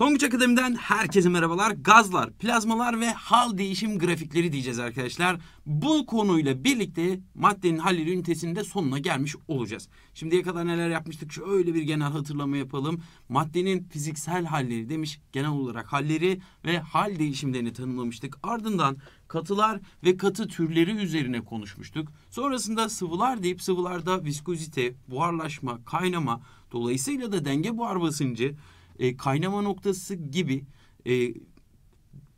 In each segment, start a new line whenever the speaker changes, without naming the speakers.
Tonguç Akademi'den herkese merhabalar. Gazlar, plazmalar ve hal değişim grafikleri diyeceğiz arkadaşlar. Bu konuyla birlikte maddenin hal ünitesinin de sonuna gelmiş olacağız. Şimdiye kadar neler yapmıştık? Şöyle bir genel hatırlama yapalım. Maddenin fiziksel halleri demiş, genel olarak halleri ve hal değişimlerini tanımlamıştık. Ardından katılar ve katı türleri üzerine konuşmuştuk. Sonrasında sıvılar deyip sıvılarda viskozite, buharlaşma, kaynama, dolayısıyla da denge buhar basıncı, e, kaynama noktası gibi e,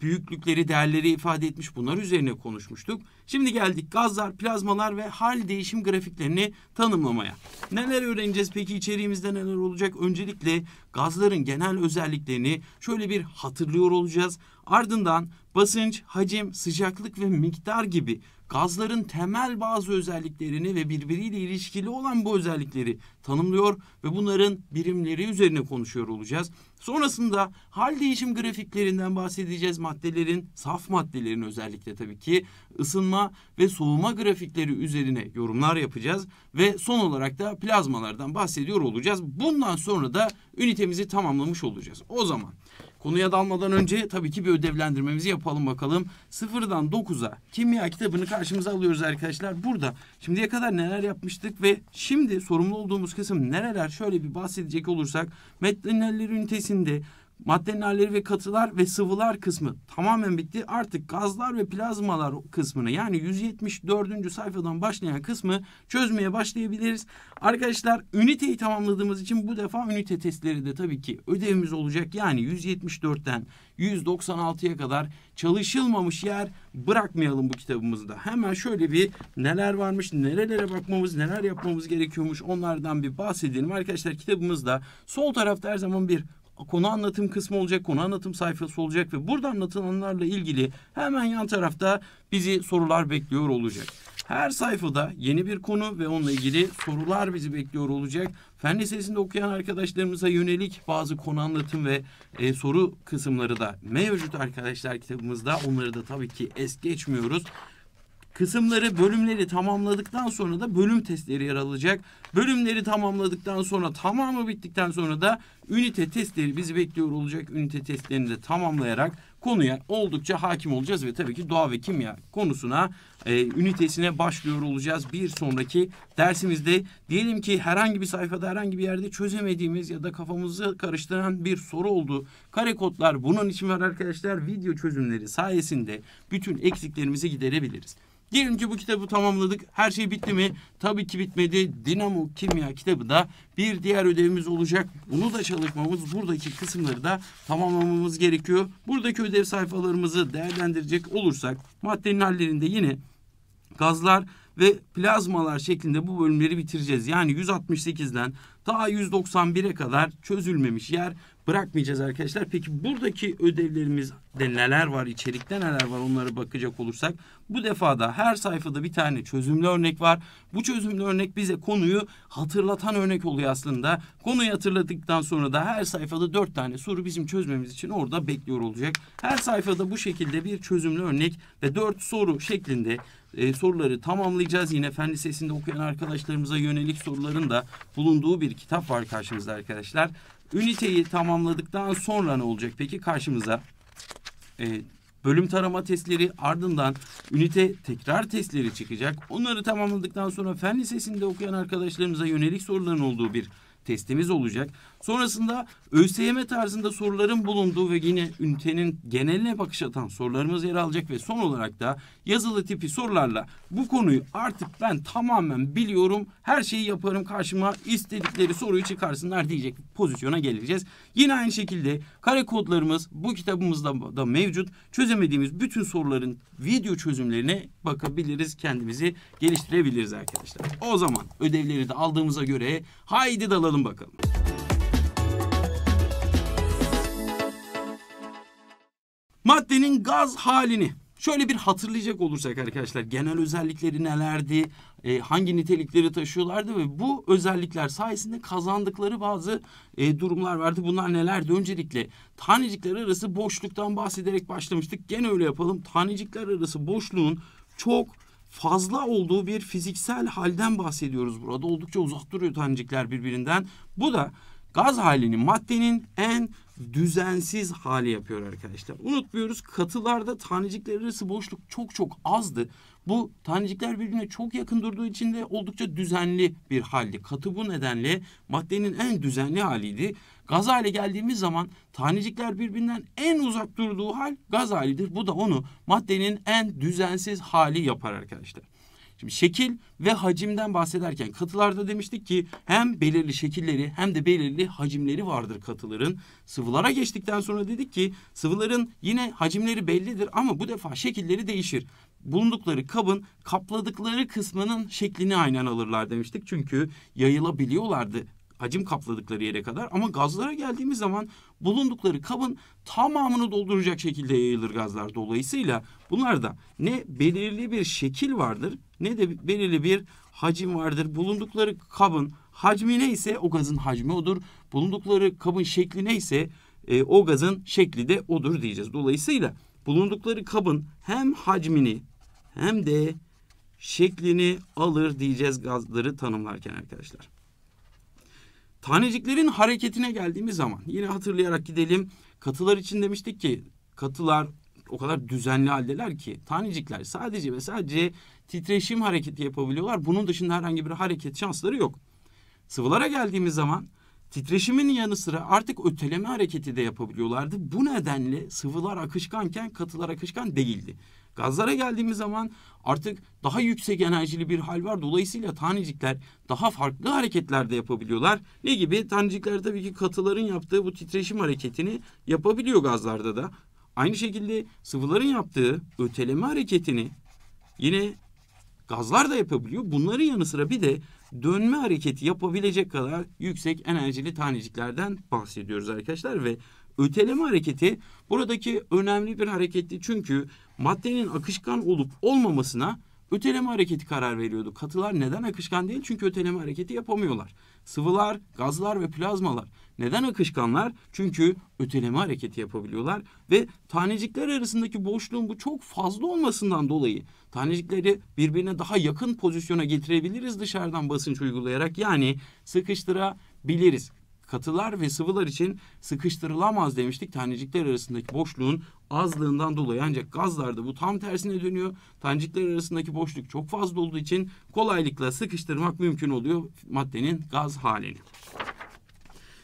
büyüklükleri, değerleri ifade etmiş. Bunlar üzerine konuşmuştuk. Şimdi geldik gazlar, plazmalar ve hal değişim grafiklerini tanımlamaya. Neler öğreneceğiz peki içeriğimizde neler olacak? Öncelikle gazların genel özelliklerini şöyle bir hatırlıyor olacağız. Ardından basınç, hacim, sıcaklık ve miktar gibi gazların temel bazı özelliklerini ve birbiriyle ilişkili olan bu özellikleri tanımlıyor ve bunların birimleri üzerine konuşuyor olacağız. Sonrasında hal değişim grafiklerinden bahsedeceğiz maddelerin, saf maddelerin özellikle tabii ki ısınma ve soğuma grafikleri üzerine yorumlar yapacağız ve son olarak da plazmalardan bahsediyor olacağız. Bundan sonra da ünitemizi tamamlamış olacağız. O zaman Konuya dalmadan önce tabii ki bir ödevlendirmemizi yapalım bakalım. Sıfırdan dokuza kimya kitabını karşımıza alıyoruz arkadaşlar. Burada Şimdiye kadar neler yapmıştık ve şimdi sorumlu olduğumuz kısım nereler şöyle bir bahsedecek olursak Metinler ünitesinde Maddenin halleri ve katılar ve sıvılar kısmı tamamen bitti. Artık gazlar ve plazmalar kısmını yani 174. sayfadan başlayan kısmı çözmeye başlayabiliriz. Arkadaşlar üniteyi tamamladığımız için bu defa ünite testleri de tabii ki ödevimiz olacak. Yani 174'ten 196'ya kadar çalışılmamış yer bırakmayalım bu kitabımızda. Hemen şöyle bir neler varmış, nerelere bakmamız, neler yapmamız gerekiyormuş onlardan bir bahsedelim. Arkadaşlar kitabımızda sol tarafta her zaman bir konu anlatım kısmı olacak, konu anlatım sayfası olacak ve burada anlatılanlarla ilgili hemen yan tarafta bizi sorular bekliyor olacak. Her sayfada yeni bir konu ve onunla ilgili sorular bizi bekliyor olacak. Fen lisesinde okuyan arkadaşlarımıza yönelik bazı konu anlatım ve e, soru kısımları da mevcut arkadaşlar kitabımızda. Onları da tabii ki es geçmiyoruz. Kısımları, bölümleri tamamladıktan sonra da bölüm testleri yer alacak. Bölümleri tamamladıktan sonra tamamı bittikten sonra da ünite testleri bizi bekliyor olacak. Ünite testlerini de tamamlayarak konuya oldukça hakim olacağız ve tabii ki doğa ve kimya konusuna e, ünitesine başlıyor olacağız bir sonraki dersimizde. Diyelim ki herhangi bir sayfada herhangi bir yerde çözemediğimiz ya da kafamızı karıştıran bir soru oldu. Kare kodlar bunun için var arkadaşlar video çözümleri sayesinde bütün eksiklerimizi giderebiliriz. Diyelim ki bu kitabı tamamladık. Her şey bitti mi? Tabii ki bitmedi. Dinamo Kimya kitabı da bir diğer ödevimiz olacak. Bunu da çalışmamız, buradaki kısımları da tamamlamamız gerekiyor. Buradaki ödev sayfalarımızı değerlendirecek olursak maddenin hallerinde yine gazlar ve plazmalar şeklinde bu bölümleri bitireceğiz. Yani 168'den daha 191'e kadar çözülmemiş yer bırakmayacağız arkadaşlar. Peki buradaki ödevlerimizde neler var, içerikte neler var onlara bakacak olursak bu defada her sayfada bir tane çözümlü örnek var. Bu çözümlü örnek bize konuyu hatırlatan örnek oluyor aslında. Konuyu hatırladıktan sonra da her sayfada dört tane soru bizim çözmemiz için orada bekliyor olacak. Her sayfada bu şekilde bir çözümlü örnek ve dört soru şeklinde e, soruları tamamlayacağız. Yine fen lisesinde okuyan arkadaşlarımıza yönelik soruların da bulunduğu bir kitap var karşımızda arkadaşlar. Üniteyi tamamladıktan sonra ne olacak? Peki karşımıza e, bölüm tarama testleri ardından ünite tekrar testleri çıkacak. Onları tamamladıktan sonra fen lisesinde okuyan arkadaşlarımıza yönelik soruların olduğu bir testimiz olacak. Sonrasında ÖSYM tarzında soruların bulunduğu ve yine ünitenin geneline bakış atan sorularımız yer alacak ve son olarak da yazılı tipi sorularla bu konuyu artık ben tamamen biliyorum. Her şeyi yaparım karşıma istedikleri soruyu çıkarsınlar diyecek pozisyona geleceğiz. Yine aynı şekilde kare kodlarımız bu kitabımızda da mevcut. Çözemediğimiz bütün soruların video çözümlerine bakabiliriz. Kendimizi geliştirebiliriz arkadaşlar. O zaman ödevleri de aldığımıza göre haydi dalalım bakalım. Maddenin gaz halini şöyle bir hatırlayacak olursak arkadaşlar genel özellikleri nelerdi, e, hangi nitelikleri taşıyorlardı ve bu özellikler sayesinde kazandıkları bazı e, durumlar vardı. Bunlar nelerdi? Öncelikle tanecikler arası boşluktan bahsederek başlamıştık. Gene öyle yapalım. Tanecikler arası boşluğun çok fazla olduğu bir fiziksel halden bahsediyoruz burada. Oldukça uzak duruyor tanecikler birbirinden. Bu da Gaz halini maddenin en düzensiz hali yapıyor arkadaşlar. Unutmuyoruz katılarda tanecikler arası boşluk çok çok azdı. Bu tanecikler birbirine çok yakın durduğu için de oldukça düzenli bir haldi. Katı bu nedenle maddenin en düzenli haliydi. Gaz hale geldiğimiz zaman tanecikler birbirinden en uzak durduğu hal gaz halidir. Bu da onu maddenin en düzensiz hali yapar arkadaşlar. Şimdi şekil ve hacimden bahsederken katılarda demiştik ki hem belirli şekilleri hem de belirli hacimleri vardır katıların. Sıvılara geçtikten sonra dedik ki sıvıların yine hacimleri bellidir ama bu defa şekilleri değişir. Bulundukları kabın kapladıkları kısmının şeklini aynen alırlar demiştik. Çünkü yayılabiliyorlardı hacim kapladıkları yere kadar ama gazlara geldiğimiz zaman bulundukları kabın tamamını dolduracak şekilde yayılır gazlar. Dolayısıyla bunlarda ne belirli bir şekil vardır ne de belirli bir hacim vardır. Bulundukları kabın hacmi neyse o gazın hacmi odur. Bulundukları kabın şekli neyse e, o gazın şekli de odur diyeceğiz. Dolayısıyla bulundukları kabın hem hacmini hem de şeklini alır diyeceğiz gazları tanımlarken arkadaşlar. Taneciklerin hareketine geldiğimiz zaman yine hatırlayarak gidelim. Katılar için demiştik ki katılar o kadar düzenli haldeler ki tanecikler sadece ve sadece titreşim hareketi yapabiliyorlar. Bunun dışında herhangi bir hareket şansları yok. Sıvılara geldiğimiz zaman titreşimin yanı sıra artık öteleme hareketi de yapabiliyorlardı. Bu nedenle sıvılar akışkanken katılar akışkan değildi. Gazlara geldiğimiz zaman artık daha yüksek enerjili bir hal var. Dolayısıyla tanecikler daha farklı hareketler de yapabiliyorlar. Ne gibi? Tanecikler tabii ki katıların yaptığı bu titreşim hareketini yapabiliyor gazlarda da. Aynı şekilde sıvıların yaptığı öteleme hareketini yine gazlar da yapabiliyor. Bunların yanı sıra bir de dönme hareketi yapabilecek kadar yüksek enerjili taneciklerden bahsediyoruz arkadaşlar ve Öteleme hareketi buradaki önemli bir hareketti. Çünkü maddenin akışkan olup olmamasına öteleme hareketi karar veriyordu. Katılar neden akışkan değil? Çünkü öteleme hareketi yapamıyorlar. Sıvılar, gazlar ve plazmalar neden akışkanlar? Çünkü öteleme hareketi yapabiliyorlar ve tanecikler arasındaki boşluğun bu çok fazla olmasından dolayı tanecikleri birbirine daha yakın pozisyona getirebiliriz dışarıdan basınç uygulayarak yani sıkıştırabiliriz katılar ve sıvılar için sıkıştırılamaz demiştik. Tanecikler arasındaki boşluğun azlığından dolayı ancak gazlarda bu tam tersine dönüyor. Tanecikler arasındaki boşluk çok fazla olduğu için kolaylıkla sıkıştırmak mümkün oluyor maddenin gaz halini.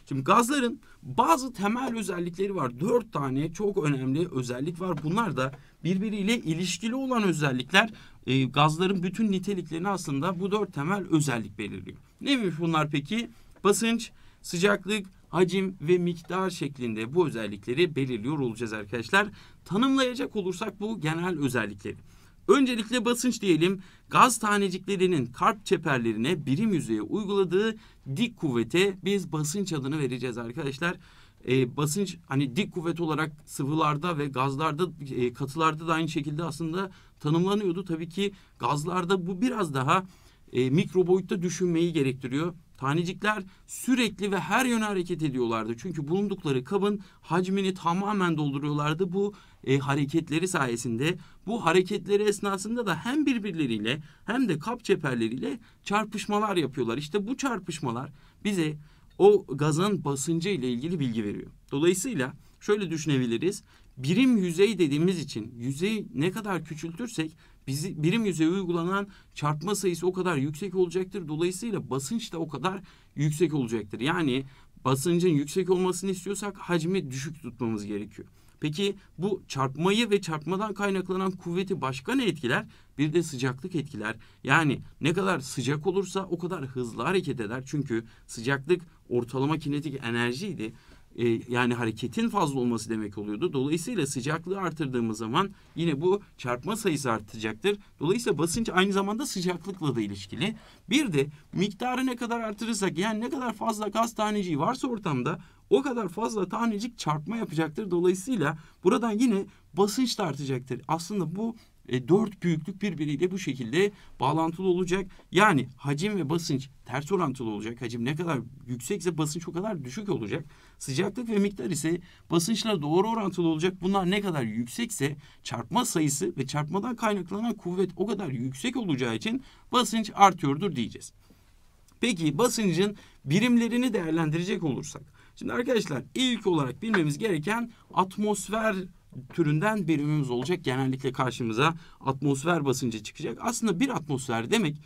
Şimdi gazların bazı temel özellikleri var. Dört tane çok önemli özellik var. Bunlar da birbiriyle ilişkili olan özellikler e, gazların bütün niteliklerini aslında bu dört temel özellik belirliyor. Neymiş bunlar peki? Basınç, sıcaklık, hacim ve miktar şeklinde bu özellikleri belirliyor olacağız arkadaşlar. Tanımlayacak olursak bu genel özellikleri. Öncelikle basınç diyelim. Gaz taneciklerinin karp çeperlerine birim yüzeye uyguladığı dik kuvvete biz basınç adını vereceğiz arkadaşlar. E, basınç hani dik kuvvet olarak sıvılarda ve gazlarda e, katılarda da aynı şekilde aslında tanımlanıyordu. Tabii ki gazlarda bu biraz daha e, mikro boyutta düşünmeyi gerektiriyor. Tanecikler sürekli ve her yöne hareket ediyorlardı. Çünkü bulundukları kabın hacmini tamamen dolduruyorlardı bu e, hareketleri sayesinde. Bu hareketleri esnasında da hem birbirleriyle hem de kap çeperleriyle çarpışmalar yapıyorlar. İşte bu çarpışmalar bize o gazın basıncı ile ilgili bilgi veriyor. Dolayısıyla şöyle düşünebiliriz. Birim yüzey dediğimiz için yüzeyi ne kadar küçültürsek bizi, birim yüzeye uygulanan çarpma sayısı o kadar yüksek olacaktır. Dolayısıyla basınç da o kadar yüksek olacaktır. Yani basıncın yüksek olmasını istiyorsak hacmi düşük tutmamız gerekiyor. Peki bu çarpmayı ve çarpmadan kaynaklanan kuvveti başka ne etkiler? Bir de sıcaklık etkiler. Yani ne kadar sıcak olursa o kadar hızlı hareket eder. Çünkü sıcaklık ortalama kinetik enerjiydi e, yani hareketin fazla olması demek oluyordu. Dolayısıyla sıcaklığı artırdığımız zaman yine bu çarpma sayısı artacaktır. Dolayısıyla basınç aynı zamanda sıcaklıkla da ilişkili. Bir de miktarı ne kadar artırırsak yani ne kadar fazla gaz taneciği varsa ortamda o kadar fazla tanecik çarpma yapacaktır. Dolayısıyla buradan yine basınç da artacaktır. Aslında bu e, dört büyüklük birbiriyle bu şekilde bağlantılı olacak. Yani hacim ve basınç ters orantılı olacak. Hacim ne kadar yüksekse basınç o kadar düşük olacak. Sıcaklık ve miktar ise basınçla doğru orantılı olacak. Bunlar ne kadar yüksekse çarpma sayısı ve çarpmadan kaynaklanan kuvvet o kadar yüksek olacağı için basınç artıyordur diyeceğiz. Peki basıncın birimlerini değerlendirecek olursak. Şimdi arkadaşlar ilk olarak bilmemiz gereken atmosfer türünden bir ümümüz olacak. Genellikle karşımıza atmosfer basıncı çıkacak. Aslında bir atmosfer demek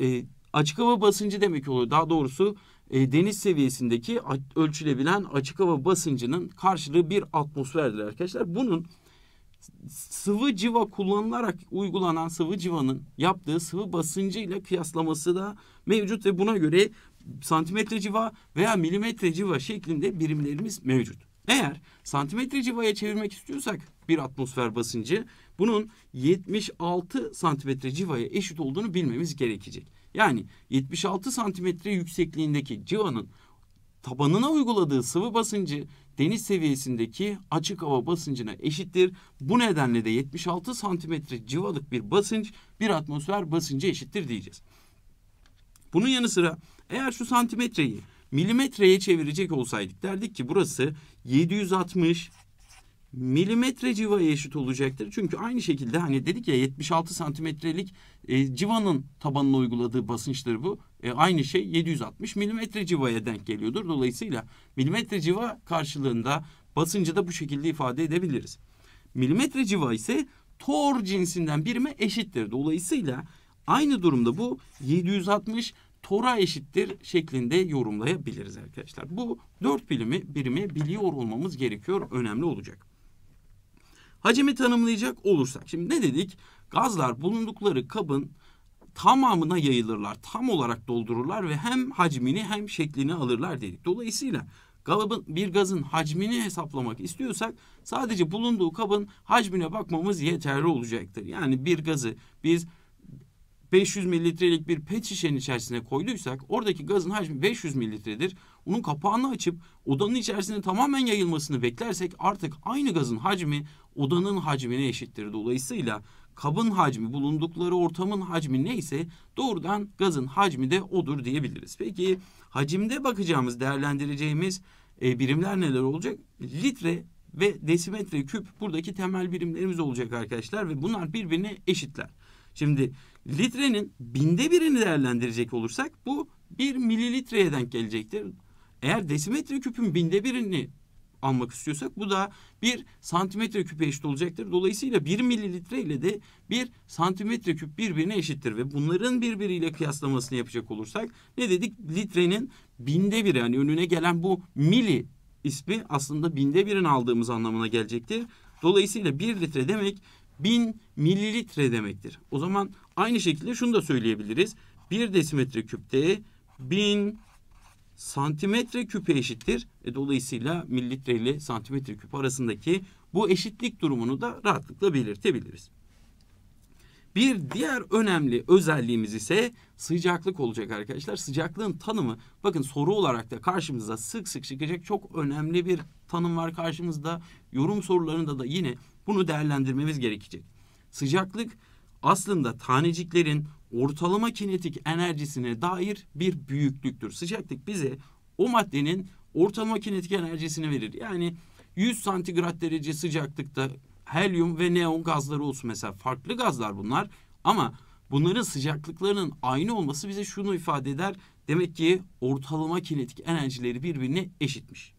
e, açık hava basıncı demek oluyor. Daha doğrusu e, deniz seviyesindeki ölçülebilen açık hava basıncının karşılığı bir atmosferdir arkadaşlar. Bunun sıvı civa kullanılarak uygulanan sıvı civanın yaptığı sıvı basıncı ile kıyaslaması da mevcut ve buna göre santimetre civa veya milimetre civa şeklinde birimlerimiz mevcut. Eğer santimetre civaya çevirmek istiyorsak bir atmosfer basıncı bunun 76 santimetre civaya eşit olduğunu bilmemiz gerekecek. Yani 76 santimetre yüksekliğindeki civanın tabanına uyguladığı sıvı basıncı deniz seviyesindeki açık hava basıncına eşittir. Bu nedenle de 76 santimetre civalık bir basınç bir atmosfer basıncı eşittir diyeceğiz. Bunun yanı sıra eğer şu santimetreyi Milimetreye çevirecek olsaydık derdik ki burası 760 milimetre civa eşit olacaktır. Çünkü aynı şekilde hani dedik ya 76 santimetrelik e, civanın tabanına uyguladığı basınçtır bu. E, aynı şey 760 milimetre civaya denk geliyordur. Dolayısıyla milimetre civa karşılığında basıncı da bu şekilde ifade edebiliriz. Milimetre civa ise tor cinsinden birime eşittir. Dolayısıyla aynı durumda bu 760 Tora eşittir şeklinde yorumlayabiliriz arkadaşlar. Bu dört bilimi birimi biliyor olmamız gerekiyor. Önemli olacak. Hacimi tanımlayacak olursak. Şimdi ne dedik? Gazlar bulundukları kabın tamamına yayılırlar. Tam olarak doldururlar ve hem hacmini hem şeklini alırlar dedik. Dolayısıyla kabın bir gazın hacmini hesaplamak istiyorsak sadece bulunduğu kabın hacmine bakmamız yeterli olacaktır. Yani bir gazı biz 500 mililitrelik bir pet şişenin içerisine koyduysak oradaki gazın hacmi 500 mililitredir. Onun kapağını açıp odanın içerisinde tamamen yayılmasını beklersek artık aynı gazın hacmi odanın hacmine eşittir. Dolayısıyla kabın hacmi bulundukları ortamın hacmi neyse doğrudan gazın hacmi de odur diyebiliriz. Peki hacimde bakacağımız değerlendireceğimiz e, birimler neler olacak? Litre ve desimetre küp buradaki temel birimlerimiz olacak arkadaşlar ve bunlar birbirine eşitler. Şimdi litrenin binde birini değerlendirecek olursak bu bir mililitreye denk gelecektir. Eğer desimetre küpün binde birini almak istiyorsak bu da bir santimetre küpe eşit olacaktır. Dolayısıyla bir mililitre ile de bir santimetre küp birbirine eşittir ve bunların birbiriyle kıyaslamasını yapacak olursak ne dedik? Litrenin binde bir yani önüne gelen bu mili ismi aslında binde birini aldığımız anlamına gelecektir. Dolayısıyla bir litre demek 1000 mililitre demektir. O zaman aynı şekilde şunu da söyleyebiliriz. 1 desimetre küpte 1000 santimetre küpe eşittir. E, dolayısıyla mililitre ile santimetre küp arasındaki bu eşitlik durumunu da rahatlıkla belirtebiliriz. Bir diğer önemli özelliğimiz ise sıcaklık olacak arkadaşlar. Sıcaklığın tanımı bakın soru olarak da karşımıza sık sık çıkacak çok önemli bir tanım var karşımızda. Yorum sorularında da yine bunu değerlendirmemiz gerekecek. Sıcaklık aslında taneciklerin ortalama kinetik enerjisine dair bir büyüklüktür. Sıcaklık bize o maddenin ortalama kinetik enerjisini verir. Yani 100 santigrat derece sıcaklıkta helyum ve neon gazları olsun mesela farklı gazlar bunlar ama bunların sıcaklıklarının aynı olması bize şunu ifade eder. Demek ki ortalama kinetik enerjileri birbirine eşitmiş.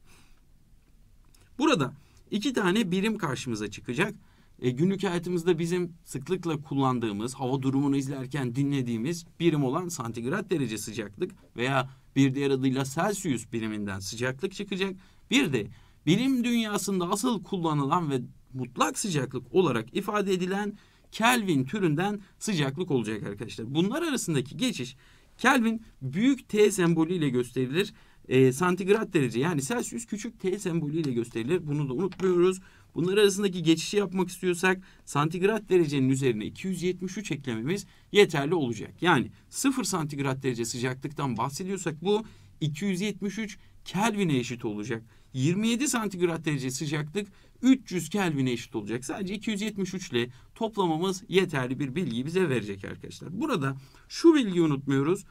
Burada İki tane birim karşımıza çıkacak. E, günlük hayatımızda bizim sıklıkla kullandığımız, hava durumunu izlerken dinlediğimiz birim olan santigrat derece sıcaklık veya bir diğer adıyla Celsius biriminden sıcaklık çıkacak. Bir de bilim dünyasında asıl kullanılan ve mutlak sıcaklık olarak ifade edilen Kelvin türünden sıcaklık olacak arkadaşlar. Bunlar arasındaki geçiş Kelvin büyük T sembolüyle gösterilir e, santigrat derece yani Celsius küçük T sembolüyle gösterilir. Bunu da unutmuyoruz. Bunlar arasındaki geçişi yapmak istiyorsak santigrat derecenin üzerine 273 eklememiz yeterli olacak. Yani 0 santigrat derece sıcaklıktan bahsediyorsak bu 273 Kelvin'e eşit olacak. 27 santigrat derece sıcaklık 300 Kelvin'e eşit olacak. Sadece 273 ile toplamamız yeterli bir bilgiyi bize verecek arkadaşlar. Burada şu bilgiyi unutmuyoruz.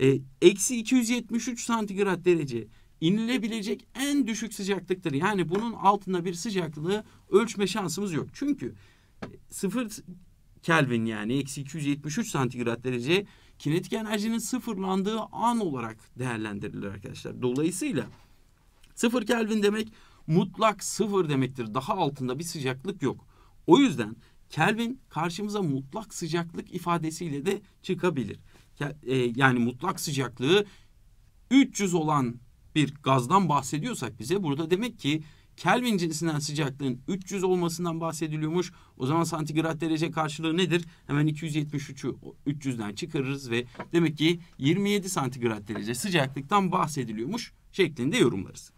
E, eksi 273 santigrat derece inilebilecek en düşük sıcaklıktır. Yani bunun altında bir sıcaklığı ölçme şansımız yok. Çünkü e, sıfır Kelvin yani eksi 273 santigrat derece kinetik enerjinin sıfırlandığı an olarak değerlendirilir arkadaşlar. Dolayısıyla sıfır Kelvin demek mutlak sıfır demektir. Daha altında bir sıcaklık yok. O yüzden Kelvin karşımıza mutlak sıcaklık ifadesiyle de çıkabilir. E, yani mutlak sıcaklığı 300 olan bir gazdan bahsediyorsak bize burada demek ki Kelvin cinsinden sıcaklığın 300 olmasından bahsediliyormuş. O zaman santigrat derece karşılığı nedir? Hemen 273'ü 300'den çıkarırız ve demek ki 27 santigrat derece sıcaklıktan bahsediliyormuş şeklinde yorumlarız.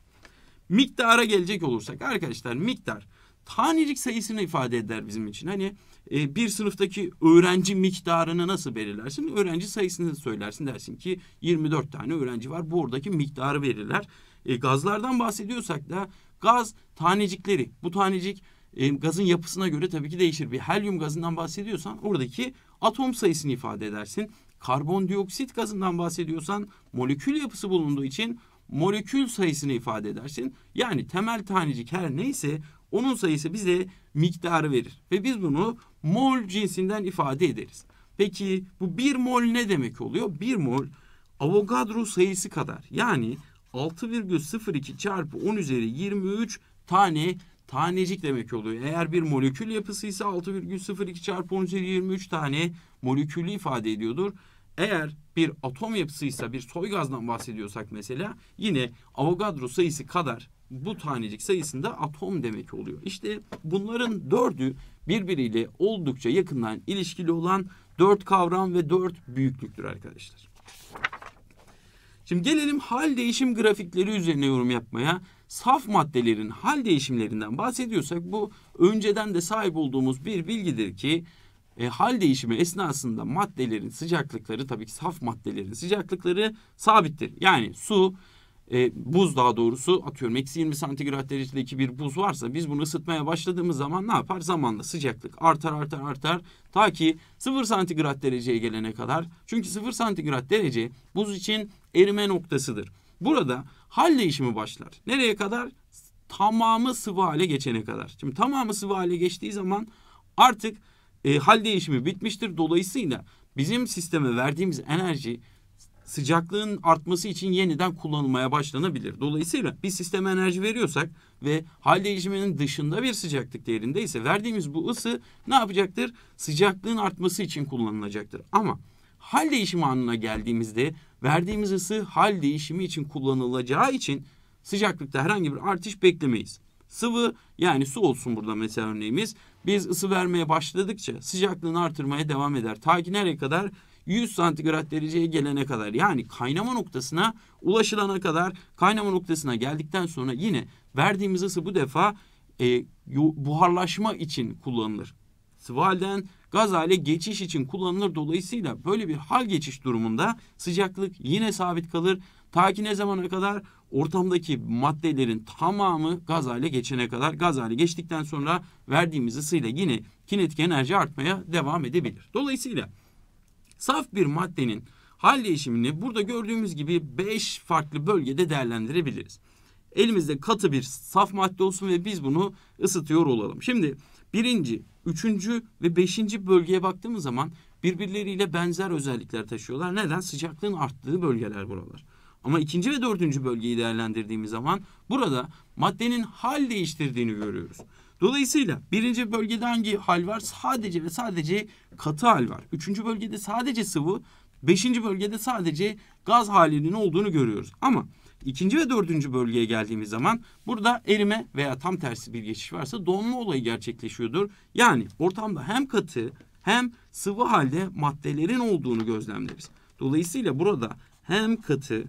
Miktara gelecek olursak arkadaşlar miktar tanecik sayısını ifade eder bizim için. Hani e, bir sınıftaki öğrenci miktarını nasıl belirlersin? Öğrenci sayısını söylersin dersin ki 24 tane öğrenci var. Bu oradaki miktarı belirler. E, gazlardan bahsediyorsak da gaz tanecikleri. Bu tanecik e, gazın yapısına göre tabii ki değişir. Bir helyum gazından bahsediyorsan oradaki atom sayısını ifade edersin. Karbondioksit gazından bahsediyorsan molekül yapısı bulunduğu için molekül sayısını ifade edersin. Yani temel tanecik her neyse onun sayısı bize miktarı verir. Ve biz bunu mol cinsinden ifade ederiz. Peki bu bir mol ne demek oluyor? Bir mol Avogadro sayısı kadar. Yani 6,02 çarpı 10 üzeri 23 tane tanecik demek oluyor. Eğer bir molekül yapısı ise 6,02 çarpı 10 üzeri 23 tane molekülü ifade ediyordur. Eğer bir atom yapısıysa bir soy gazdan bahsediyorsak mesela yine Avogadro sayısı kadar bu tanecik sayısında atom demek oluyor. İşte bunların dördü birbiriyle oldukça yakından ilişkili olan dört kavram ve dört büyüklüktür arkadaşlar. Şimdi gelelim hal değişim grafikleri üzerine yorum yapmaya. Saf maddelerin hal değişimlerinden bahsediyorsak bu önceden de sahip olduğumuz bir bilgidir ki e, hal değişimi esnasında maddelerin sıcaklıkları tabii ki saf maddelerin sıcaklıkları sabittir. Yani su e, buz daha doğrusu atıyorum eksi 20 santigrat derecedeki bir buz varsa biz bunu ısıtmaya başladığımız zaman ne yapar? Zamanla sıcaklık artar artar artar ta ki 0 santigrat dereceye gelene kadar. Çünkü 0 santigrat derece buz için erime noktasıdır. Burada hal değişimi başlar. Nereye kadar? Tamamı sıvı hale geçene kadar. Şimdi tamamı sıvı hale geçtiği zaman artık e, hal değişimi bitmiştir. Dolayısıyla bizim sisteme verdiğimiz enerji sıcaklığın artması için yeniden kullanılmaya başlanabilir. Dolayısıyla bir sisteme enerji veriyorsak ve hal değişiminin dışında bir sıcaklık değerinde ise verdiğimiz bu ısı ne yapacaktır? Sıcaklığın artması için kullanılacaktır. Ama hal değişimi anına geldiğimizde verdiğimiz ısı hal değişimi için kullanılacağı için sıcaklıkta herhangi bir artış beklemeyiz. Sıvı yani su olsun burada mesela örneğimiz. Biz ısı vermeye başladıkça sıcaklığını artırmaya devam eder. Ta ki nereye kadar? 100 santigrat dereceye gelene kadar yani kaynama noktasına ulaşılana kadar kaynama noktasına geldikten sonra yine verdiğimiz ısı bu defa e, buharlaşma için kullanılır. Sıvı halden gaz hale geçiş için kullanılır. Dolayısıyla böyle bir hal geçiş durumunda sıcaklık yine sabit kalır. Ta ki ne zamana kadar ortamdaki maddelerin tamamı gaz hale geçene kadar gaz hale geçtikten sonra verdiğimiz ısıyla yine kinetik enerji artmaya devam edebilir. Dolayısıyla Saf bir maddenin hal değişimini burada gördüğümüz gibi 5 farklı bölgede değerlendirebiliriz. Elimizde katı bir saf madde olsun ve biz bunu ısıtıyor olalım. Şimdi birinci, üçüncü ve beşinci bölgeye baktığımız zaman birbirleriyle benzer özellikler taşıyorlar. Neden? Sıcaklığın arttığı bölgeler buralar. Ama ikinci ve dördüncü bölgeyi değerlendirdiğimiz zaman burada maddenin hal değiştirdiğini görüyoruz. Dolayısıyla birinci bölgede hangi hal var? Sadece ve sadece katı hal var. Üçüncü bölgede sadece sıvı, beşinci bölgede sadece gaz halinin olduğunu görüyoruz. Ama ikinci ve dördüncü bölgeye geldiğimiz zaman burada erime veya tam tersi bir geçiş varsa donma olayı gerçekleşiyordur. Yani ortamda hem katı hem sıvı halde maddelerin olduğunu gözlemleriz. Dolayısıyla burada hem katı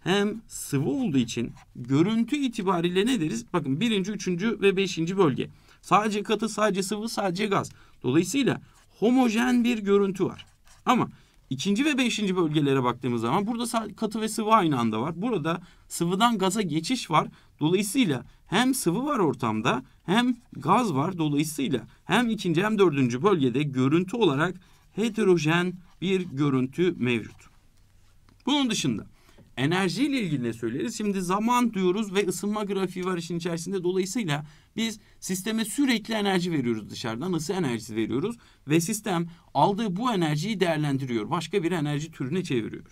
hem sıvı olduğu için görüntü itibariyle ne deriz? Bakın birinci, üçüncü ve beşinci bölge. Sadece katı, sadece sıvı, sadece gaz. Dolayısıyla homojen bir görüntü var. Ama ikinci ve beşinci bölgelere baktığımız zaman burada katı ve sıvı aynı anda var. Burada sıvıdan gaza geçiş var. Dolayısıyla hem sıvı var ortamda hem gaz var. Dolayısıyla hem ikinci hem dördüncü bölgede görüntü olarak heterojen bir görüntü mevcut. Bunun dışında Enerjiyle ilgili ne söyleriz? Şimdi zaman diyoruz ve ısınma grafiği var işin içerisinde. Dolayısıyla biz sisteme sürekli enerji veriyoruz dışarıdan. Isı enerjisi veriyoruz ve sistem aldığı bu enerjiyi değerlendiriyor. Başka bir enerji türüne çeviriyor.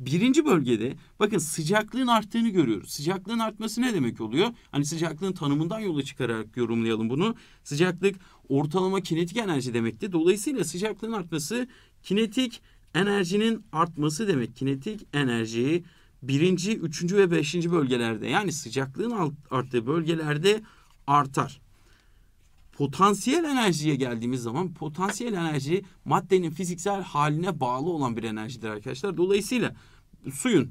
Birinci bölgede bakın sıcaklığın arttığını görüyoruz. Sıcaklığın artması ne demek oluyor? Hani sıcaklığın tanımından yola çıkarak yorumlayalım bunu. Sıcaklık ortalama kinetik enerji demekti. Dolayısıyla sıcaklığın artması kinetik enerjinin artması demek. Kinetik enerjiyi birinci, üçüncü ve beşinci bölgelerde yani sıcaklığın alt, arttığı bölgelerde artar. Potansiyel enerjiye geldiğimiz zaman potansiyel enerji maddenin fiziksel haline bağlı olan bir enerjidir arkadaşlar. Dolayısıyla suyun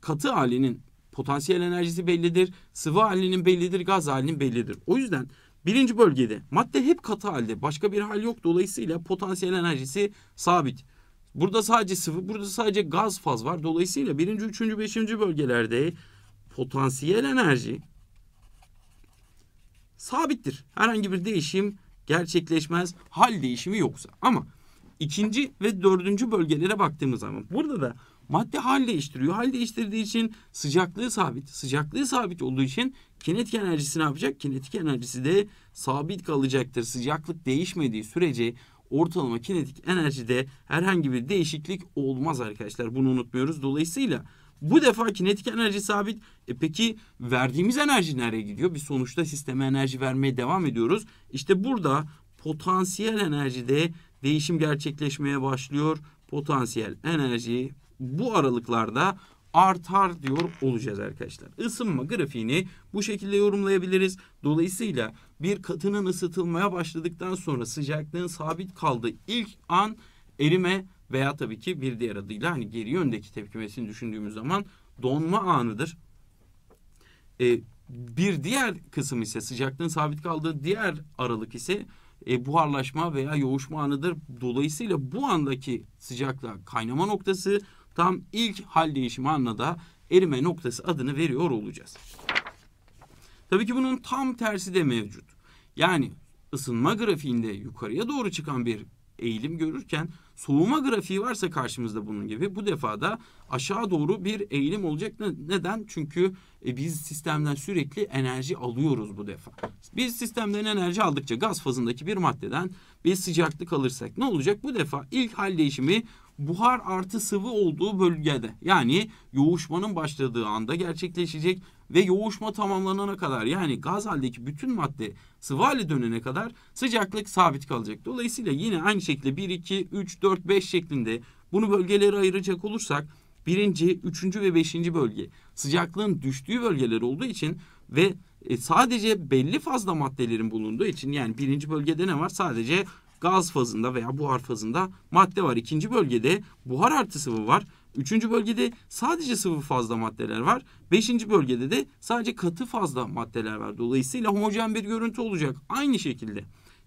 katı halinin potansiyel enerjisi bellidir. Sıvı halinin bellidir, gaz halinin bellidir. O yüzden birinci bölgede madde hep katı halde başka bir hal yok. Dolayısıyla potansiyel enerjisi sabit. Burada sadece sıfır, burada sadece gaz faz var. Dolayısıyla birinci, üçüncü, beşinci bölgelerde potansiyel enerji sabittir. Herhangi bir değişim gerçekleşmez. Hal değişimi yoksa. Ama ikinci ve dördüncü bölgelere baktığımız zaman burada da madde hal değiştiriyor. Hal değiştirdiği için sıcaklığı sabit. Sıcaklığı sabit olduğu için kinetik enerjisi ne yapacak? Kinetik enerjisi de sabit kalacaktır. Sıcaklık değişmediği sürece ortalama kinetik enerjide herhangi bir değişiklik olmaz arkadaşlar. Bunu unutmuyoruz. Dolayısıyla bu defa kinetik enerji sabit. E peki verdiğimiz enerji nereye gidiyor? Biz sonuçta sisteme enerji vermeye devam ediyoruz. İşte burada potansiyel enerjide değişim gerçekleşmeye başlıyor. Potansiyel enerji bu aralıklarda artar diyor olacağız arkadaşlar. Isınma grafiğini bu şekilde yorumlayabiliriz. Dolayısıyla bir katının ısıtılmaya başladıktan sonra sıcaklığın sabit kaldığı ilk an erime veya tabii ki bir diğer adıyla hani geri yöndeki tepkimesini düşündüğümüz zaman donma anıdır. Ee, bir diğer kısım ise sıcaklığın sabit kaldığı diğer aralık ise e, buharlaşma veya yoğuşma anıdır. Dolayısıyla bu andaki sıcaklığa kaynama noktası tam ilk hal değişimi anına da erime noktası adını veriyor olacağız. Tabii ki bunun tam tersi de mevcut. Yani ısınma grafiğinde yukarıya doğru çıkan bir eğilim görürken soğuma grafiği varsa karşımızda bunun gibi bu defa da aşağı doğru bir eğilim olacak. Neden? Çünkü e, biz sistemden sürekli enerji alıyoruz bu defa. Biz sistemden enerji aldıkça gaz fazındaki bir maddeden bir sıcaklık alırsak ne olacak? Bu defa ilk hal değişimi buhar artı sıvı olduğu bölgede yani yoğuşmanın başladığı anda gerçekleşecek ve yoğuşma tamamlanana kadar yani gaz haldeki bütün madde sıvı hale dönene kadar sıcaklık sabit kalacak. Dolayısıyla yine aynı şekilde 1, 2, 3, 4, 5 şeklinde bunu bölgelere ayıracak olursak birinci, üçüncü ve beşinci bölge sıcaklığın düştüğü bölgeler olduğu için ve e, sadece belli fazla maddelerin bulunduğu için yani birinci bölgede ne var? Sadece gaz fazında veya buhar fazında madde var. İkinci bölgede buhar artı sıvı var. Üçüncü bölgede sadece sıvı fazla maddeler var. Beşinci bölgede de sadece katı fazla maddeler var. Dolayısıyla homojen bir görüntü olacak. Aynı şekilde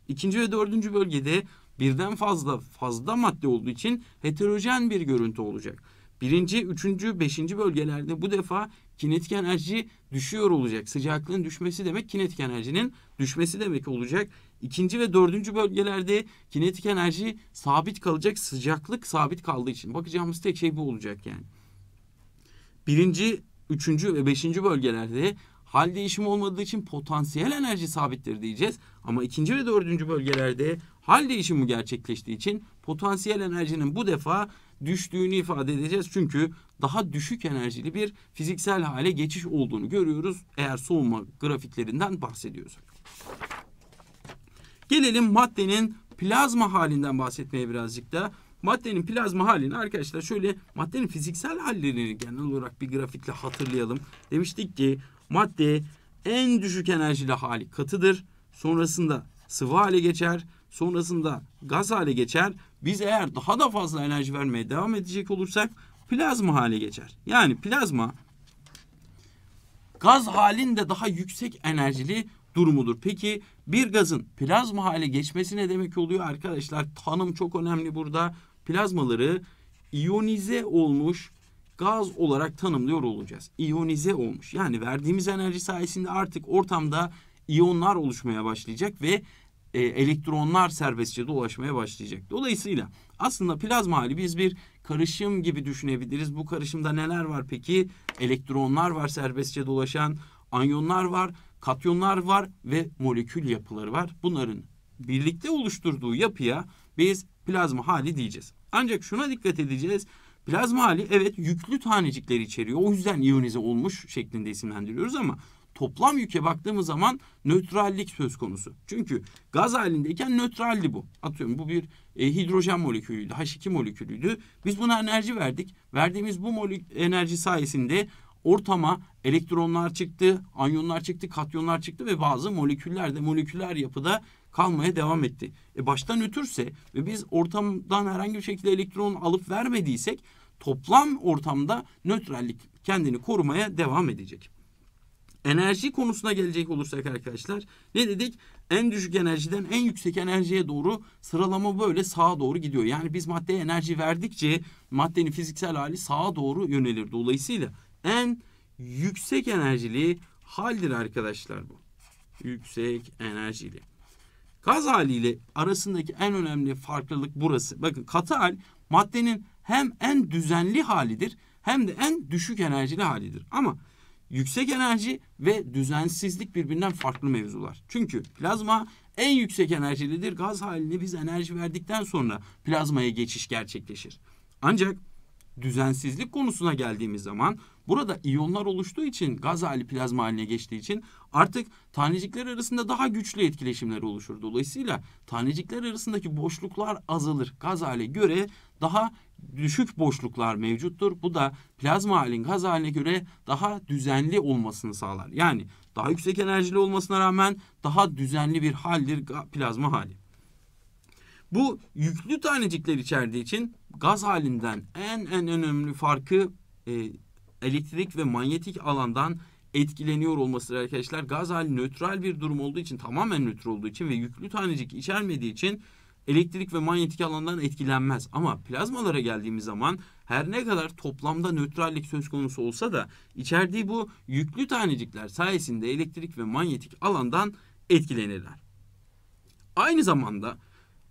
ikinci ve dördüncü bölgede birden fazla fazla madde olduğu için heterojen bir görüntü olacak. Birinci, üçüncü, beşinci bölgelerde bu defa kinetik enerji düşüyor olacak. Sıcaklığın düşmesi demek kinetik enerjinin düşmesi demek olacak. İkinci ve dördüncü bölgelerde kinetik enerji sabit kalacak. Sıcaklık sabit kaldığı için. Bakacağımız tek şey bu olacak yani. Birinci, üçüncü ve beşinci bölgelerde hal değişimi olmadığı için potansiyel enerji sabittir diyeceğiz. Ama ikinci ve dördüncü bölgelerde hal değişimi gerçekleştiği için potansiyel enerjinin bu defa düştüğünü ifade edeceğiz. Çünkü daha düşük enerjili bir fiziksel hale geçiş olduğunu görüyoruz eğer soğuma grafiklerinden bahsediyorsak. Gelelim maddenin plazma halinden bahsetmeye birazcık da. Maddenin plazma halini arkadaşlar şöyle maddenin fiziksel hallerini genel olarak bir grafikle hatırlayalım. Demiştik ki madde en düşük enerjili hali katıdır. Sonrasında sıvı hale geçer. Sonrasında gaz hale geçer. Biz eğer daha da fazla enerji vermeye devam edecek olursak plazma hale geçer. Yani plazma gaz halinde daha yüksek enerjili durumudur. Peki bir gazın plazma hale geçmesi ne demek oluyor arkadaşlar? Tanım çok önemli burada. Plazmaları iyonize olmuş gaz olarak tanımlıyor olacağız. İyonize olmuş. Yani verdiğimiz enerji sayesinde artık ortamda iyonlar oluşmaya başlayacak ve e, elektronlar serbestçe dolaşmaya başlayacak. Dolayısıyla aslında plazma hali biz bir karışım gibi düşünebiliriz. Bu karışımda neler var peki? Elektronlar var serbestçe dolaşan, anyonlar var katyonlar var ve molekül yapıları var. Bunların birlikte oluşturduğu yapıya biz plazma hali diyeceğiz. Ancak şuna dikkat edeceğiz. Plazma hali evet yüklü tanecikleri içeriyor. O yüzden iyonize olmuş şeklinde isimlendiriyoruz ama toplam yüke baktığımız zaman nötrallik söz konusu. Çünkü gaz halindeyken nötraldi bu. Atıyorum bu bir e, hidrojen molekülüydü, H2 molekülüydü. Biz buna enerji verdik. Verdiğimiz bu enerji sayesinde ortama elektronlar çıktı, anyonlar çıktı, katyonlar çıktı ve bazı moleküller de moleküler yapıda kalmaya devam etti. E baştan ötürse ve biz ortamdan herhangi bir şekilde elektron alıp vermediysek toplam ortamda nötrallik kendini korumaya devam edecek. Enerji konusuna gelecek olursak arkadaşlar ne dedik? En düşük enerjiden en yüksek enerjiye doğru sıralama böyle sağa doğru gidiyor. Yani biz maddeye enerji verdikçe maddenin fiziksel hali sağa doğru yönelir. Dolayısıyla en yüksek enerjili haldir arkadaşlar bu. Yüksek enerjili. Gaz haliyle arasındaki en önemli farklılık burası. Bakın katı hal maddenin hem en düzenli halidir hem de en düşük enerjili halidir. Ama yüksek enerji ve düzensizlik birbirinden farklı mevzular. Çünkü plazma en yüksek enerjilidir. Gaz haline biz enerji verdikten sonra plazmaya geçiş gerçekleşir. Ancak düzensizlik konusuna geldiğimiz zaman Burada iyonlar oluştuğu için gaz hali plazma haline geçtiği için artık tanecikler arasında daha güçlü etkileşimler oluşur. Dolayısıyla tanecikler arasındaki boşluklar azalır. Gaz hale göre daha düşük boşluklar mevcuttur. Bu da plazma halin gaz haline göre daha düzenli olmasını sağlar. Yani daha yüksek enerjili olmasına rağmen daha düzenli bir haldir plazma hali. Bu yüklü tanecikler içerdiği için gaz halinden en en önemli farkı e, elektrik ve manyetik alandan etkileniyor olması arkadaşlar gaz hali nötral bir durum olduğu için tamamen nötr olduğu için ve yüklü tanecik içermediği için elektrik ve manyetik alandan etkilenmez. Ama plazmalara geldiğimiz zaman her ne kadar toplamda nötrallik söz konusu olsa da içerdiği bu yüklü tanecikler sayesinde elektrik ve manyetik alandan etkilenirler. Aynı zamanda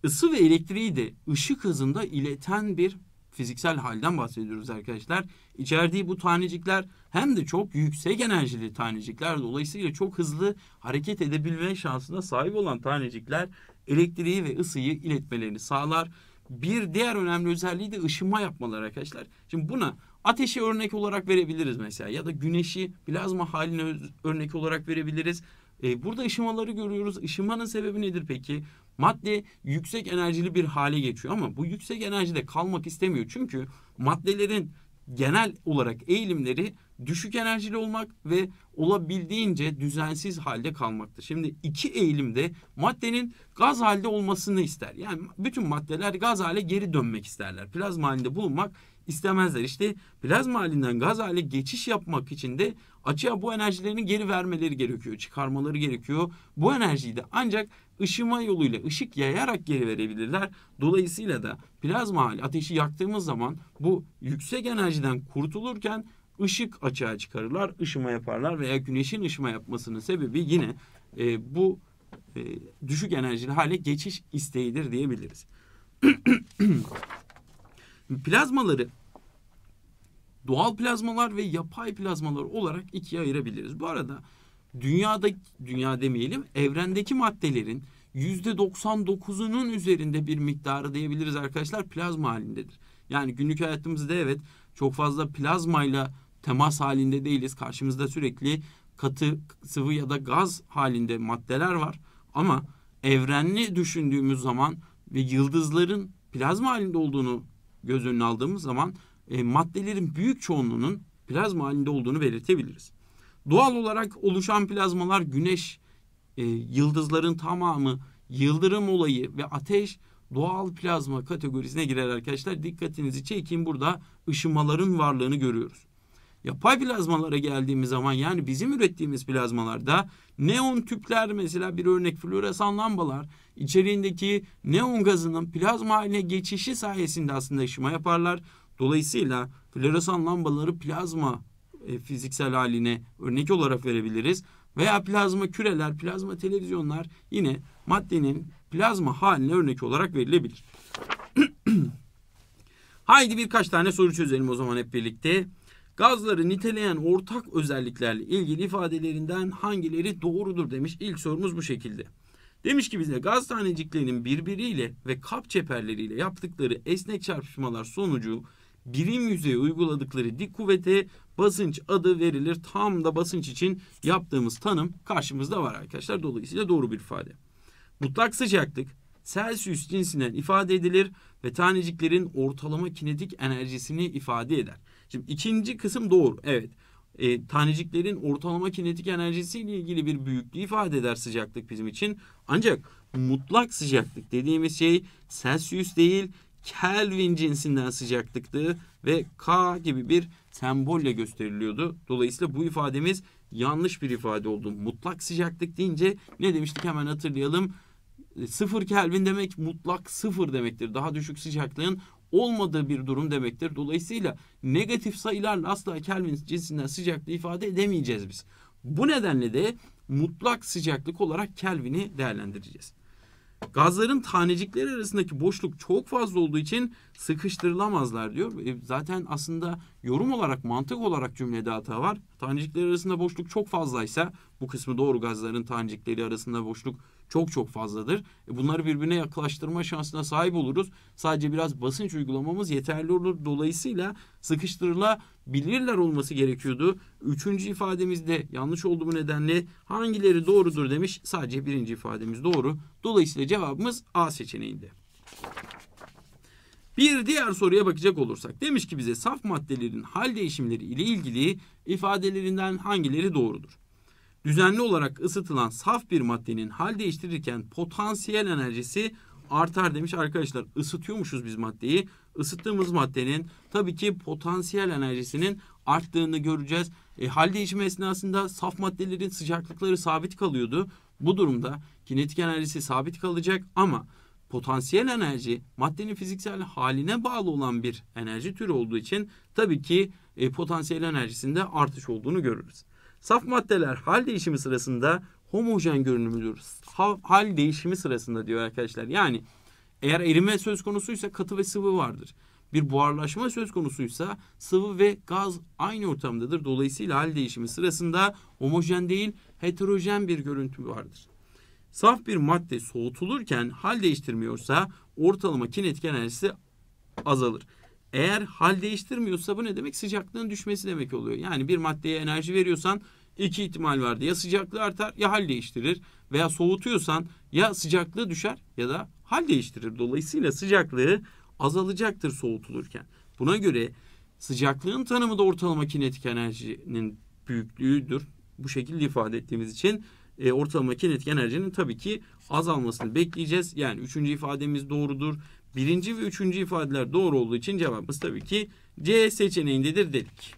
ısı ve elektriği de ışık hızında ileten bir fiziksel halden bahsediyoruz arkadaşlar. İçerdiği bu tanecikler hem de çok yüksek enerjili tanecikler. Dolayısıyla çok hızlı hareket edebilme şansına sahip olan tanecikler elektriği ve ısıyı iletmelerini sağlar. Bir diğer önemli özelliği de ışınma yapmaları arkadaşlar. Şimdi buna ateşi örnek olarak verebiliriz mesela ya da güneşi plazma haline örnek olarak verebiliriz. E, burada ışımaları görüyoruz. Işınmanın sebebi nedir peki? Madde yüksek enerjili bir hale geçiyor ama bu yüksek enerjide kalmak istemiyor. Çünkü maddelerin genel olarak eğilimleri düşük enerjili olmak ve olabildiğince düzensiz halde kalmaktır. Şimdi iki eğilimde maddenin gaz halde olmasını ister. Yani bütün maddeler gaz hale geri dönmek isterler. Plazma halinde bulunmak istemezler. İşte plazma halinden gaz hale geçiş yapmak için de açığa bu enerjilerini geri vermeleri gerekiyor, çıkarmaları gerekiyor. Bu enerjiyi de ancak ışıma yoluyla, ışık yayarak geri verebilirler. Dolayısıyla da plazma hali ateşi yaktığımız zaman bu yüksek enerjiden kurtulurken ışık açığa çıkarırlar, ışıma yaparlar veya güneşin ışıma yapmasının sebebi yine e, bu e, düşük enerjili hale geçiş isteğidir diyebiliriz. Plazmaları doğal plazmalar ve yapay plazmalar olarak ikiye ayırabiliriz. Bu arada dünyada dünya demeyelim evrendeki maddelerin yüzde %99'unun üzerinde bir miktarı diyebiliriz arkadaşlar plazma halindedir. Yani günlük hayatımızda evet çok fazla plazmayla temas halinde değiliz. Karşımızda sürekli katı, sıvı ya da gaz halinde maddeler var. Ama evrenli düşündüğümüz zaman ve yıldızların plazma halinde olduğunu göz önüne aldığımız zaman e, maddelerin büyük çoğunluğunun plazma halinde olduğunu belirtebiliriz. Doğal olarak oluşan plazmalar güneş, e, yıldızların tamamı, yıldırım olayı ve ateş doğal plazma kategorisine girer arkadaşlar. Dikkatinizi çekin burada ışımaların varlığını görüyoruz. Yapay plazmalara geldiğimiz zaman yani bizim ürettiğimiz plazmalarda neon tüpler mesela bir örnek floresan lambalar içeriğindeki neon gazının plazma haline geçişi sayesinde aslında ışıma yaparlar. Dolayısıyla floresan lambaları plazma e, fiziksel haline örnek olarak verebiliriz. Veya plazma küreler, plazma televizyonlar yine maddenin plazma haline örnek olarak verilebilir. Haydi birkaç tane soru çözelim o zaman hep birlikte. Gazları niteleyen ortak özelliklerle ilgili ifadelerinden hangileri doğrudur demiş. İlk sorumuz bu şekilde. Demiş ki bize gaz taneciklerinin birbiriyle ve kap çeperleriyle yaptıkları esnek çarpışmalar sonucu birim yüzeye uyguladıkları dik kuvvete basınç adı verilir. Tam da basınç için yaptığımız tanım karşımızda var arkadaşlar. Dolayısıyla doğru bir ifade. Mutlak sıcaklık Celsius cinsinden ifade edilir ve taneciklerin ortalama kinetik enerjisini ifade eder. Şimdi ikinci kısım doğru. Evet. E, taneciklerin ortalama kinetik enerjisiyle ilgili bir büyüklüğü ifade eder sıcaklık bizim için. Ancak mutlak sıcaklık dediğimiz şey Celsius değil Kelvin cinsinden sıcaklıktı ve K gibi bir sembolle gösteriliyordu. Dolayısıyla bu ifademiz yanlış bir ifade oldu. Mutlak sıcaklık deyince ne demiştik hemen hatırlayalım. E, sıfır Kelvin demek mutlak sıfır demektir. Daha düşük sıcaklığın olmadığı bir durum demektir. Dolayısıyla negatif sayılarla asla Kelvin cinsinden sıcaklığı ifade edemeyeceğiz biz. Bu nedenle de mutlak sıcaklık olarak Kelvin'i değerlendireceğiz. Gazların tanecikleri arasındaki boşluk çok fazla olduğu için sıkıştırılamazlar diyor. E zaten aslında yorum olarak, mantık olarak cümlede hata var. Tanecikler arasında boşluk çok fazlaysa, bu kısmı doğru gazların tanecikleri arasında boşluk çok çok fazladır. E, bunları birbirine yaklaştırma şansına sahip oluruz. Sadece biraz basınç uygulamamız yeterli olur. Dolayısıyla sıkıştırılabilirler olması gerekiyordu. Üçüncü ifademizde yanlış oldu bu nedenle hangileri doğrudur demiş. Sadece birinci ifademiz doğru. Dolayısıyla cevabımız A seçeneğinde. Bir diğer soruya bakacak olursak demiş ki bize saf maddelerin hal değişimleri ile ilgili ifadelerinden hangileri doğrudur? Düzenli olarak ısıtılan saf bir maddenin hal değiştirirken potansiyel enerjisi artar demiş arkadaşlar. Isıtıyormuşuz biz maddeyi. Isıttığımız maddenin tabii ki potansiyel enerjisinin arttığını göreceğiz. E, hal değişimi esnasında saf maddelerin sıcaklıkları sabit kalıyordu. Bu durumda kinetik enerjisi sabit kalacak ama potansiyel enerji maddenin fiziksel haline bağlı olan bir enerji türü olduğu için tabii ki e, potansiyel enerjisinde artış olduğunu görürüz. Saf maddeler hal değişimi sırasında homojen görünümlüdür. Hal değişimi sırasında diyor arkadaşlar. Yani eğer erime söz konusuysa katı ve sıvı vardır. Bir buharlaşma söz konusuysa sıvı ve gaz aynı ortamdadır. Dolayısıyla hal değişimi sırasında homojen değil heterojen bir görüntü vardır. Saf bir madde soğutulurken hal değiştirmiyorsa ortalama kinetik enerjisi azalır. Eğer hal değiştirmiyorsa bu ne demek? Sıcaklığın düşmesi demek oluyor. Yani bir maddeye enerji veriyorsan iki ihtimal vardı. Ya sıcaklığı artar ya hal değiştirir veya soğutuyorsan ya sıcaklığı düşer ya da hal değiştirir. Dolayısıyla sıcaklığı azalacaktır soğutulurken. Buna göre sıcaklığın tanımı da ortalama kinetik enerjinin büyüklüğüdür. Bu şekilde ifade ettiğimiz için e, ortalama kinetik enerjinin tabii ki azalmasını bekleyeceğiz. Yani üçüncü ifademiz doğrudur. Birinci ve üçüncü ifadeler doğru olduğu için cevabımız tabii ki C seçeneğindedir dedik.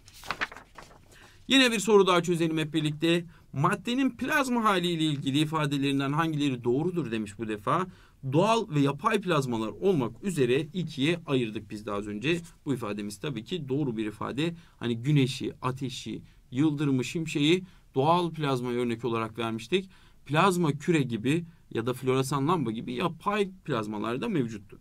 Yine bir soru daha çözelim hep birlikte. Maddenin plazma haliyle ilgili ifadelerinden hangileri doğrudur demiş bu defa. Doğal ve yapay plazmalar olmak üzere ikiye ayırdık biz daha az önce. Bu ifademiz tabii ki doğru bir ifade. Hani güneşi, ateşi, yıldırımı, şimşeği doğal plazma örnek olarak vermiştik. Plazma küre gibi ya da floresan lamba gibi yapay plazmalar da mevcuttu.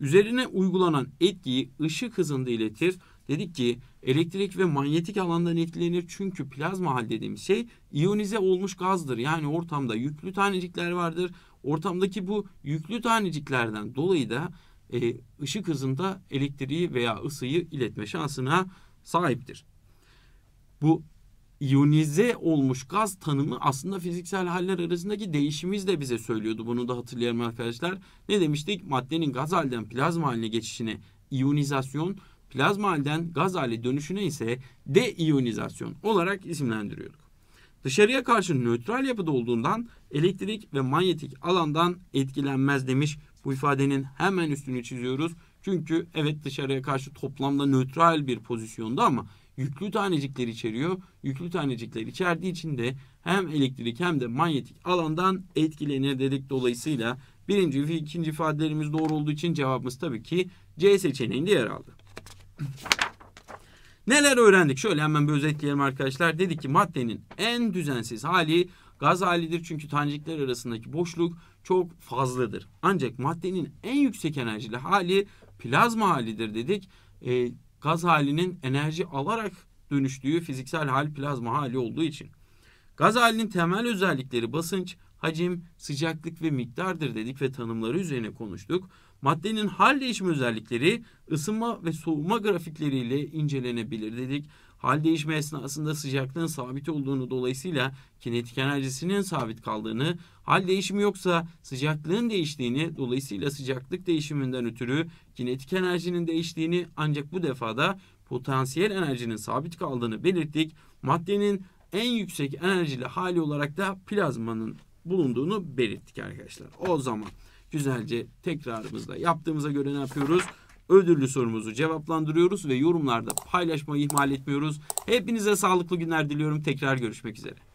Üzerine uygulanan etkiyi ışık hızında iletir. Dedik ki elektrik ve manyetik alandan etkilenir çünkü plazma hal dediğimiz şey iyonize olmuş gazdır. Yani ortamda yüklü tanecikler vardır. Ortamdaki bu yüklü taneciklerden dolayı da e, ışık hızında elektriği veya ısıyı iletme şansına sahiptir. Bu iyonize olmuş gaz tanımı aslında fiziksel haller arasındaki değişimiz de bize söylüyordu. Bunu da hatırlayalım arkadaşlar. Ne demiştik? Maddenin gaz halden plazma haline geçişine iyonizasyon, plazma halden gaz hali dönüşüne ise de iyonizasyon olarak isimlendiriyorduk. Dışarıya karşı nötral yapıda olduğundan elektrik ve manyetik alandan etkilenmez demiş. Bu ifadenin hemen üstünü çiziyoruz. Çünkü evet dışarıya karşı toplamda nötral bir pozisyonda ama yüklü tanecikler içeriyor. Yüklü tanecikler içerdiği için de hem elektrik hem de manyetik alandan etkilenir dedik. Dolayısıyla birinci ve ikinci ifadelerimiz doğru olduğu için cevabımız tabii ki C seçeneğinde yer aldı. Neler öğrendik? Şöyle hemen bir özetleyelim arkadaşlar. Dedik ki maddenin en düzensiz hali gaz halidir. Çünkü tanecikler arasındaki boşluk çok fazladır. Ancak maddenin en yüksek enerjili hali plazma halidir dedik. E, gaz halinin enerji alarak dönüştüğü fiziksel hal plazma hali olduğu için. Gaz halinin temel özellikleri basınç, hacim, sıcaklık ve miktardır dedik ve tanımları üzerine konuştuk. Maddenin hal değişimi özellikleri ısınma ve soğuma grafikleriyle incelenebilir dedik. Hal değişme esnasında sıcaklığın sabit olduğunu dolayısıyla kinetik enerjisinin sabit kaldığını, hal değişimi yoksa sıcaklığın değiştiğini, dolayısıyla sıcaklık değişiminden ötürü kinetik enerjinin değiştiğini ancak bu defada potansiyel enerjinin sabit kaldığını belirttik. Maddenin en yüksek enerjili hali olarak da plazmanın bulunduğunu belirttik arkadaşlar. O zaman güzelce tekrarımızda yaptığımıza göre ne yapıyoruz? ödüllü sorumuzu cevaplandırıyoruz ve yorumlarda paylaşmayı ihmal etmiyoruz. Hepinize sağlıklı günler diliyorum. Tekrar görüşmek üzere.